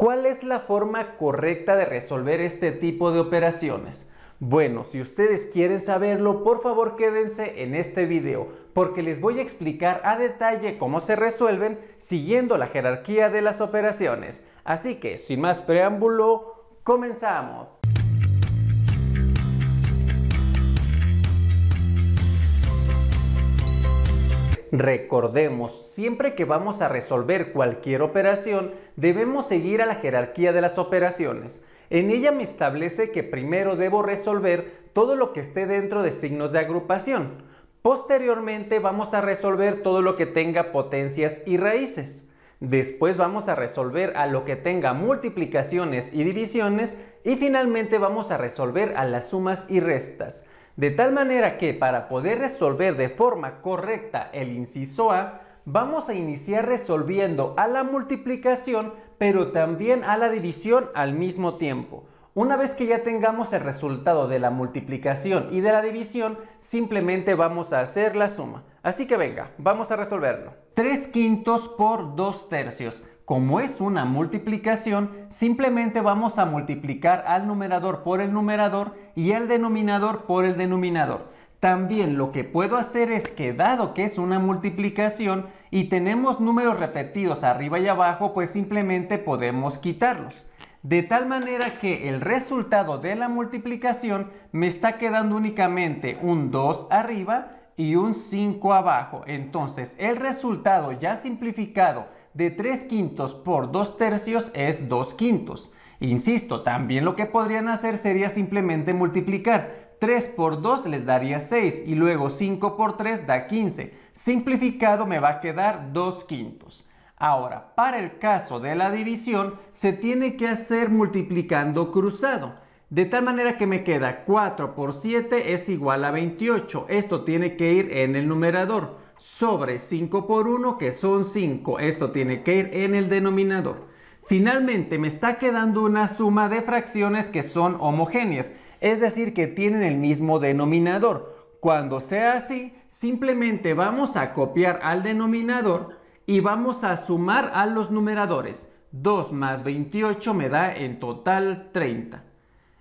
¿Cuál es la forma correcta de resolver este tipo de operaciones? Bueno, si ustedes quieren saberlo, por favor quédense en este video, porque les voy a explicar a detalle cómo se resuelven siguiendo la jerarquía de las operaciones. Así que, sin más preámbulo, comenzamos. Recordemos, siempre que vamos a resolver cualquier operación, debemos seguir a la jerarquía de las operaciones. En ella me establece que primero debo resolver todo lo que esté dentro de signos de agrupación. Posteriormente vamos a resolver todo lo que tenga potencias y raíces. Después vamos a resolver a lo que tenga multiplicaciones y divisiones y finalmente vamos a resolver a las sumas y restas. De tal manera que para poder resolver de forma correcta el inciso A, vamos a iniciar resolviendo a la multiplicación, pero también a la división al mismo tiempo. Una vez que ya tengamos el resultado de la multiplicación y de la división, simplemente vamos a hacer la suma. Así que venga, vamos a resolverlo. 3 quintos por 2 tercios. Como es una multiplicación, simplemente vamos a multiplicar al numerador por el numerador y al denominador por el denominador. También lo que puedo hacer es que dado que es una multiplicación y tenemos números repetidos arriba y abajo, pues simplemente podemos quitarlos. De tal manera que el resultado de la multiplicación me está quedando únicamente un 2 arriba y un 5 abajo. Entonces el resultado ya simplificado de 3 quintos por 2 tercios es 2 quintos. Insisto, también lo que podrían hacer sería simplemente multiplicar. 3 por 2 les daría 6 y luego 5 por 3 da 15. Simplificado me va a quedar 2 quintos. Ahora, para el caso de la división, se tiene que hacer multiplicando cruzado. De tal manera que me queda 4 por 7 es igual a 28. Esto tiene que ir en el numerador sobre 5 por 1 que son 5. Esto tiene que ir en el denominador. Finalmente me está quedando una suma de fracciones que son homogéneas, es decir, que tienen el mismo denominador. Cuando sea así, simplemente vamos a copiar al denominador y vamos a sumar a los numeradores. 2 más 28 me da en total 30.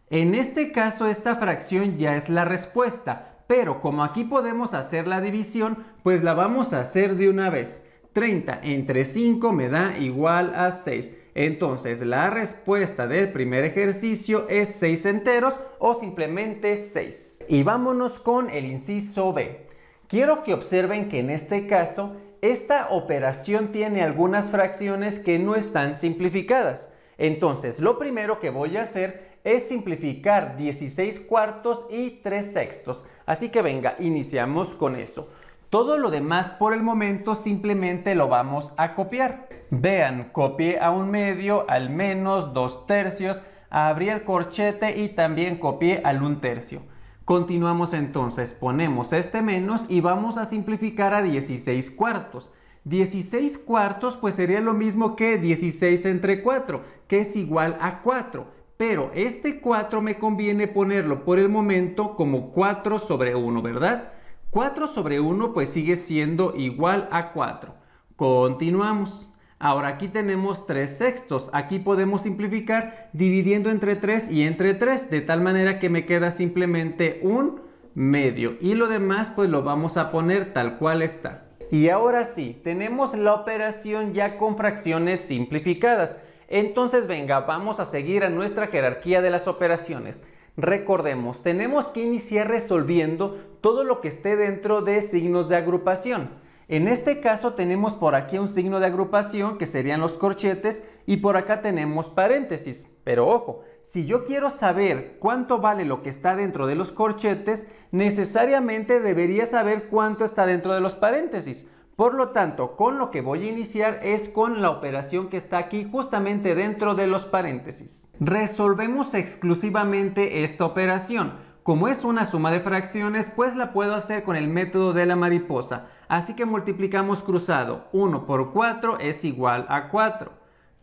En este caso esta fracción ya es la respuesta pero como aquí podemos hacer la división, pues la vamos a hacer de una vez. 30 entre 5 me da igual a 6. Entonces la respuesta del primer ejercicio es 6 enteros o simplemente 6. Y vámonos con el inciso B. Quiero que observen que en este caso esta operación tiene algunas fracciones que no están simplificadas. Entonces lo primero que voy a hacer es simplificar 16 cuartos y 3 sextos. Así que venga, iniciamos con eso. Todo lo demás por el momento simplemente lo vamos a copiar. Vean, copié a un medio, al menos, 2 tercios, abrí el corchete y también copié al 1 tercio. Continuamos entonces, ponemos este menos y vamos a simplificar a 16 cuartos. 16 cuartos pues sería lo mismo que 16 entre 4, que es igual a 4 pero este 4 me conviene ponerlo por el momento como 4 sobre 1, ¿verdad? 4 sobre 1 pues sigue siendo igual a 4. Continuamos. Ahora aquí tenemos 3 sextos. Aquí podemos simplificar dividiendo entre 3 y entre 3, de tal manera que me queda simplemente un medio. Y lo demás pues lo vamos a poner tal cual está. Y ahora sí, tenemos la operación ya con fracciones simplificadas. Entonces, venga, vamos a seguir a nuestra jerarquía de las operaciones. Recordemos, tenemos que iniciar resolviendo todo lo que esté dentro de signos de agrupación. En este caso tenemos por aquí un signo de agrupación que serían los corchetes y por acá tenemos paréntesis. Pero ojo, si yo quiero saber cuánto vale lo que está dentro de los corchetes, necesariamente debería saber cuánto está dentro de los paréntesis. Por lo tanto, con lo que voy a iniciar es con la operación que está aquí justamente dentro de los paréntesis. Resolvemos exclusivamente esta operación. Como es una suma de fracciones, pues la puedo hacer con el método de la mariposa. Así que multiplicamos cruzado. 1 por 4 es igual a 4.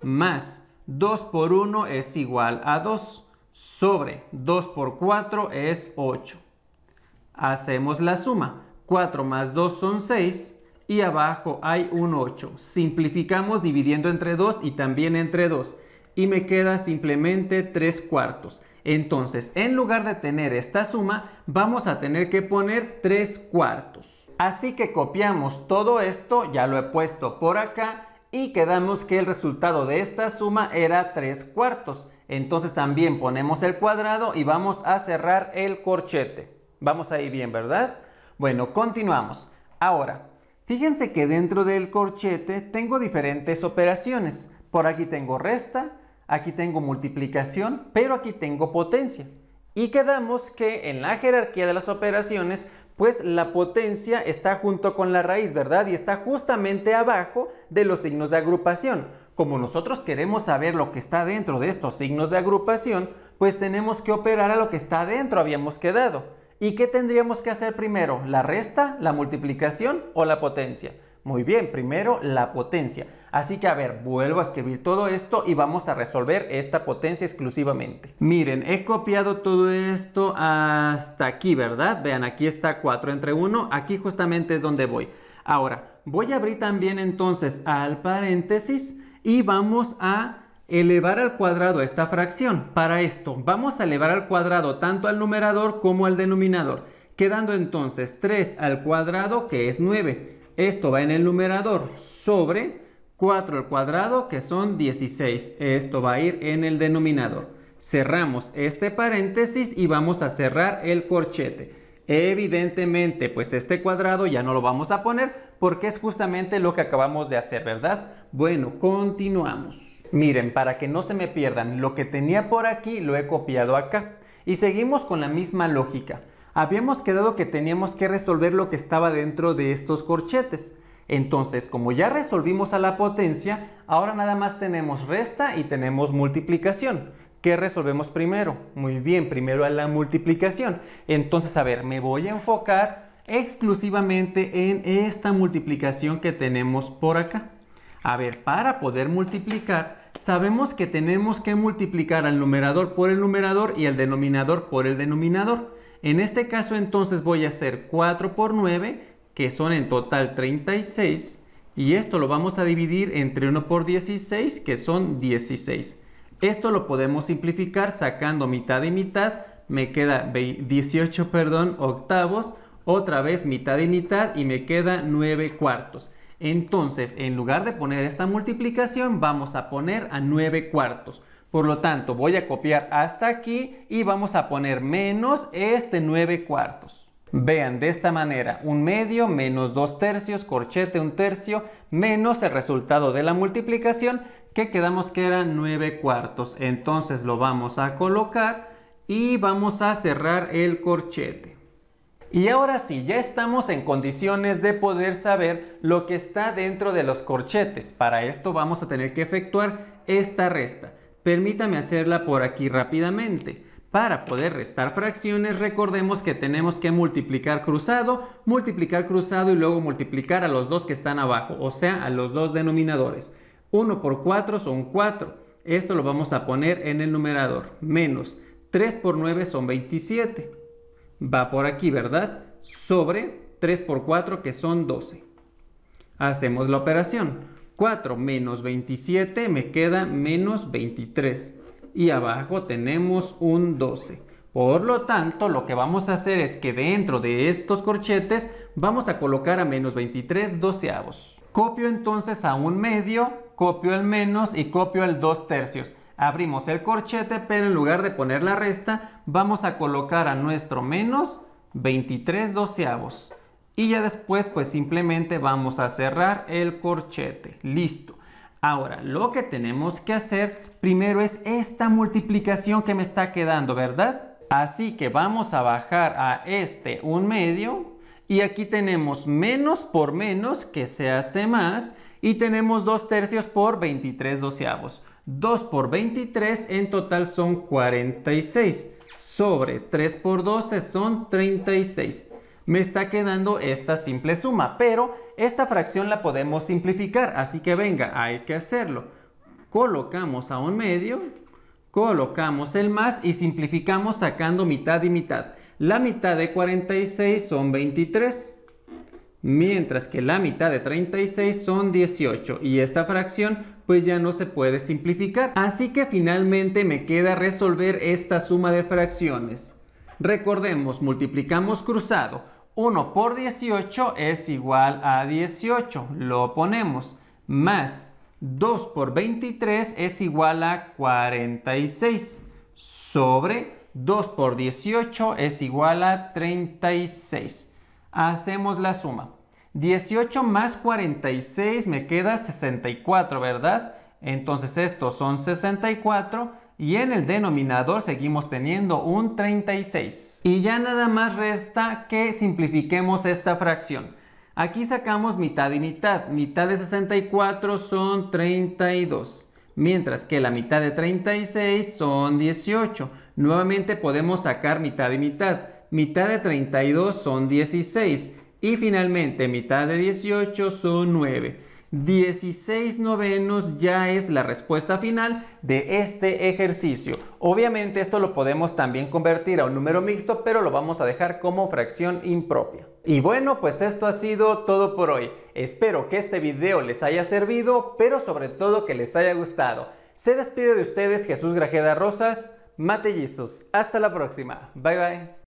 Más 2 por 1 es igual a 2. Sobre 2 por 4 es 8. Hacemos la suma. 4 más 2 son 6 y abajo hay un 8. Simplificamos dividiendo entre 2 y también entre 2 y me queda simplemente 3 cuartos. Entonces, en lugar de tener esta suma, vamos a tener que poner 3 cuartos. Así que copiamos todo esto, ya lo he puesto por acá, y quedamos que el resultado de esta suma era 3 cuartos. Entonces también ponemos el cuadrado y vamos a cerrar el corchete. Vamos ahí bien, ¿verdad? Bueno, continuamos. Ahora, Fíjense que dentro del corchete tengo diferentes operaciones. Por aquí tengo resta, aquí tengo multiplicación, pero aquí tengo potencia. Y quedamos que en la jerarquía de las operaciones, pues la potencia está junto con la raíz, ¿verdad? Y está justamente abajo de los signos de agrupación. Como nosotros queremos saber lo que está dentro de estos signos de agrupación, pues tenemos que operar a lo que está dentro, habíamos quedado. ¿Y qué tendríamos que hacer primero? ¿La resta, la multiplicación o la potencia? Muy bien, primero la potencia. Así que a ver, vuelvo a escribir todo esto y vamos a resolver esta potencia exclusivamente. Miren, he copiado todo esto hasta aquí, ¿verdad? Vean, aquí está 4 entre 1, aquí justamente es donde voy. Ahora, voy a abrir también entonces al paréntesis y vamos a elevar al cuadrado esta fracción. Para esto vamos a elevar al cuadrado tanto al numerador como al denominador, quedando entonces 3 al cuadrado que es 9. Esto va en el numerador sobre 4 al cuadrado que son 16. Esto va a ir en el denominador. Cerramos este paréntesis y vamos a cerrar el corchete. Evidentemente, pues este cuadrado ya no lo vamos a poner porque es justamente lo que acabamos de hacer, ¿verdad? Bueno, continuamos. Miren, para que no se me pierdan, lo que tenía por aquí lo he copiado acá. Y seguimos con la misma lógica. Habíamos quedado que teníamos que resolver lo que estaba dentro de estos corchetes. Entonces, como ya resolvimos a la potencia, ahora nada más tenemos resta y tenemos multiplicación. ¿Qué resolvemos primero? Muy bien, primero a la multiplicación. Entonces, a ver, me voy a enfocar exclusivamente en esta multiplicación que tenemos por acá. A ver, para poder multiplicar, sabemos que tenemos que multiplicar al numerador por el numerador y al denominador por el denominador. En este caso entonces voy a hacer 4 por 9, que son en total 36, y esto lo vamos a dividir entre 1 por 16, que son 16. Esto lo podemos simplificar sacando mitad y mitad, me queda 18 perdón, octavos, otra vez mitad y mitad y me queda 9 cuartos. Entonces, en lugar de poner esta multiplicación, vamos a poner a 9 cuartos. Por lo tanto, voy a copiar hasta aquí y vamos a poner menos este 9 cuartos. Vean, de esta manera, un medio menos dos tercios, corchete un tercio, menos el resultado de la multiplicación, que quedamos que era 9 cuartos. Entonces lo vamos a colocar y vamos a cerrar el corchete. Y ahora sí, ya estamos en condiciones de poder saber lo que está dentro de los corchetes. Para esto vamos a tener que efectuar esta resta. Permítame hacerla por aquí rápidamente. Para poder restar fracciones, recordemos que tenemos que multiplicar cruzado, multiplicar cruzado y luego multiplicar a los dos que están abajo, o sea, a los dos denominadores. 1 por 4 son 4. Esto lo vamos a poner en el numerador. Menos 3 por 9 son 27 va por aquí, ¿verdad? Sobre 3 por 4 que son 12. Hacemos la operación. 4 menos 27 me queda menos 23. Y abajo tenemos un 12. Por lo tanto, lo que vamos a hacer es que dentro de estos corchetes vamos a colocar a menos 23 doceavos. Copio entonces a un medio, copio el menos y copio el 2 tercios. Abrimos el corchete, pero en lugar de poner la resta, vamos a colocar a nuestro menos 23 doceavos. Y ya después, pues simplemente vamos a cerrar el corchete. Listo. Ahora, lo que tenemos que hacer primero es esta multiplicación que me está quedando, ¿verdad? Así que vamos a bajar a este un medio, y aquí tenemos menos por menos que se hace más y tenemos dos tercios por 23 doceavos. 2 por 23 en total son 46. Sobre 3 por 12 son 36. Me está quedando esta simple suma, pero esta fracción la podemos simplificar. Así que venga, hay que hacerlo. Colocamos a un medio, colocamos el más y simplificamos sacando mitad y mitad. La mitad de 46 son 23 mientras que la mitad de 36 son 18 y esta fracción pues ya no se puede simplificar. Así que finalmente me queda resolver esta suma de fracciones. Recordemos, multiplicamos cruzado. 1 por 18 es igual a 18, lo ponemos, más 2 por 23 es igual a 46, sobre 2 por 18 es igual a 36. Hacemos la suma. 18 más 46 me queda 64, ¿verdad? Entonces estos son 64 y en el denominador seguimos teniendo un 36. Y ya nada más resta que simplifiquemos esta fracción. Aquí sacamos mitad y mitad. Mitad de 64 son 32, mientras que la mitad de 36 son 18. Nuevamente podemos sacar mitad y mitad mitad de 32 son 16 y finalmente mitad de 18 son 9. 16 novenos ya es la respuesta final de este ejercicio. Obviamente esto lo podemos también convertir a un número mixto, pero lo vamos a dejar como fracción impropia. Y bueno, pues esto ha sido todo por hoy. Espero que este video les haya servido, pero sobre todo que les haya gustado. Se despide de ustedes Jesús Grajeda Rosas, Matellizos. Hasta la próxima. Bye bye.